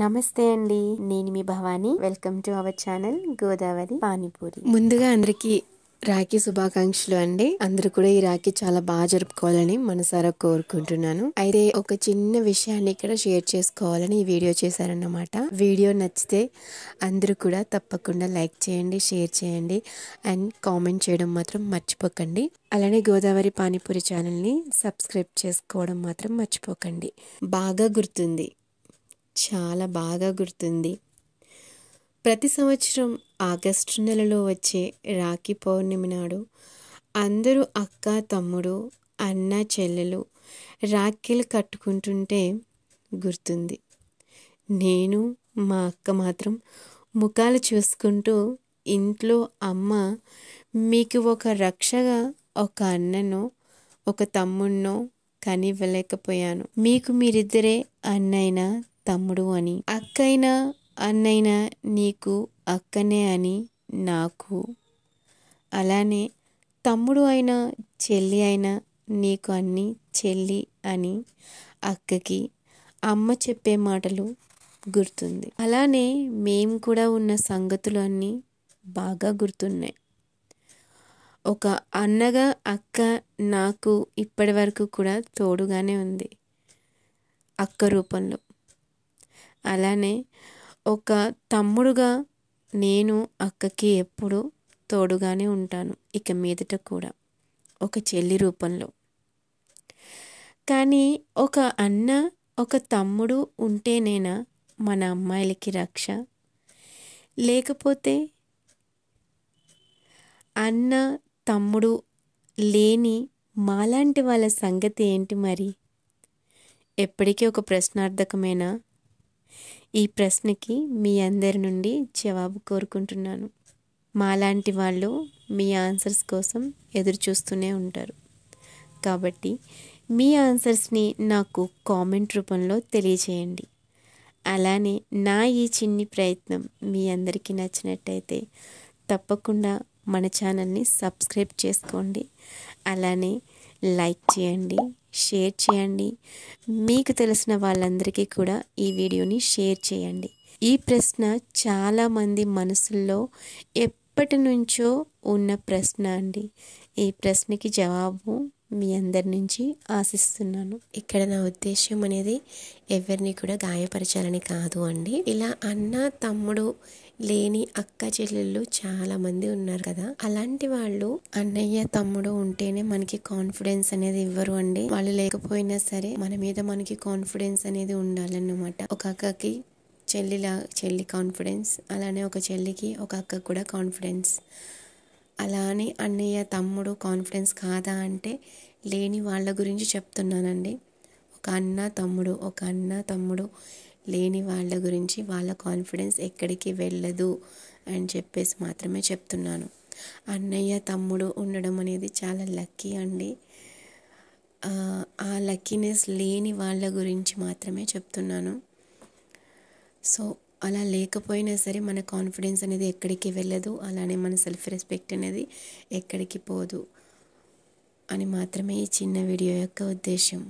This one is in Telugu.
నమస్తే అండి నేను మీ Bhavani welcome to our channel Godavari panipuri ముందుగా అందరికీ రాఖీ శుభాకాంక్షలు అండి అందరూ కూడా ఈ రాఖీ చాలా బాగా జరుపుకోవాలని మనసారా కోరుకుంటున్నాను అయితే ఒక చిన్న విషయాన్ని ఇక్కడ షేర్ చేసుకోవాలని ఈ వీడియో చేశారన్నమాట వీడియో నచ్చితే అందరూ కూడా తప్పకుండా లైక్ చేయండి షేర్ చేయండి అండ్ కామెంట్ చేయడం మాత్రం మర్చిపోకండి అలానే గోదావరి పానీపూరి ఛానల్ని సబ్స్క్రైబ్ చేసుకోవడం మాత్రం మర్చిపోకండి బాగా గుర్తుంది చాలా బాగా గుర్తుంది ప్రతి సంవత్సరం ఆగస్టు నెలలో వచ్చే రాఖీ పౌర్ణమి నాడు అందరూ అక్క తమ్ముడు అన్న చెల్లెలు రాఖీలు కట్టుకుంటుంటే గుర్తుంది నేను మా అక్క మాత్రం ముఖాలు చూసుకుంటూ ఇంట్లో అమ్మ మీకు ఒక రక్షగా ఒక అన్ననో ఒక తమ్ముణ్ణో కనివ్వలేకపోయాను మీకు మీరిద్దరే అన్నైనా తమ్ముడు అని అక్కైనా అన్నైనా నీకు అక్కనే అని నాకు అలానే తమ్ముడు అయినా చెల్లి అయినా నీకు అన్ని చెల్లి అని అక్కకి అమ్మ చెప్పే మాటలు గుర్తుంది అలానే మేము కూడా ఉన్న సంగతులు అన్నీ బాగా గుర్తున్నాయి ఒక అన్నగా అక్క నాకు ఇప్పటి వరకు కూడా తోడుగానే ఉంది అక్క రూపంలో అలానే ఒక తమ్ముడుగా నేను అక్కకి ఎప్పుడు తోడుగానే ఉంటాను ఇక మీదట కూడా ఒక చెల్లి రూపంలో కానీ ఒక అన్న ఒక తమ్ముడు ఉంటేనేనా మన అమ్మాయిలకి రక్ష లేకపోతే అన్న తమ్ముడు లేని మాలాంటి వాళ్ళ సంగతి ఏంటి మరి ఎప్పటికీ ఒక ప్రశ్నార్థకమైన ఈ ప్రశ్నకి మీ అందరి నుండి జవాబు కోరుకుంటున్నాను మాలాంటి వాళ్ళు మీ ఆన్సర్స్ కోసం ఎదురు చూస్తూనే ఉంటారు కాబట్టి మీ ఆన్సర్స్ని నాకు కామెంట్ రూపంలో తెలియజేయండి అలానే నా ఈ చిన్ని ప్రయత్నం మీ అందరికీ నచ్చినట్టయితే తప్పకుండా మన ఛానల్ని సబ్స్క్రైబ్ చేసుకోండి అలానే లైక్ చేయండి షేర్ చేయండి మీకు తెలిసిన వాళ్ళందరికీ కూడా ఈ వీడియోని షేర్ చేయండి ఈ ప్రశ్న చాలామంది మనసుల్లో ఎప్పటి నుంచో ఉన్న ప్రశ్న అండి ఈ ప్రశ్నకి జవాబు మీ అందరి నుంచి ఆశిస్తున్నాను ఇక్కడ నా ఉద్దేశం అనేది ఎవరిని కూడా గాయపరచాలని కాదు అండి ఇలా అన్న తమ్ముడు లేని అక్క చెల్లెళ్ళు చాలా మంది ఉన్నారు కదా అలాంటి వాళ్ళు అన్నయ్య తమ్ముడు ఉంటేనే మనకి కాన్ఫిడెన్స్ అనేది ఇవ్వరు అండి వాళ్ళు లేకపోయినా సరే మన మీద మనకి కాన్ఫిడెన్స్ అనేది ఉండాలన్నమాట ఒక అక్కకి చెల్లిలా చెల్లి కాన్ఫిడెన్స్ అలానే ఒక చెల్లికి ఒక అక్క కూడా కాన్ఫిడెన్స్ అలా అని అన్నయ్య తమ్ముడు కాన్ఫిడెన్స్ కాదా అంటే లేని వాళ్ళ గురించి చెప్తున్నానండి ఒక అన్న తమ్ముడు ఒక అన్న తమ్ముడు లేని వాళ్ళ గురించి వాళ్ళ కాన్ఫిడెన్స్ ఎక్కడికి వెళ్ళదు అని చెప్పేసి మాత్రమే చెప్తున్నాను అన్నయ్య తమ్ముడు ఉండడం అనేది చాలా లక్కీ అండి ఆ లక్కీనెస్ లేని వాళ్ళ గురించి మాత్రమే చెప్తున్నాను సో అలా లేకపోయినా సరే మన కాన్ఫిడెన్స్ అనేది ఎక్కడికి వెళ్ళదు అలానే మన సెల్ఫ్ రెస్పెక్ట్ అనేది ఎక్కడికి పోదు అని మాత్రమే ఈ చిన్న వీడియో యొక్క ఉద్దేశం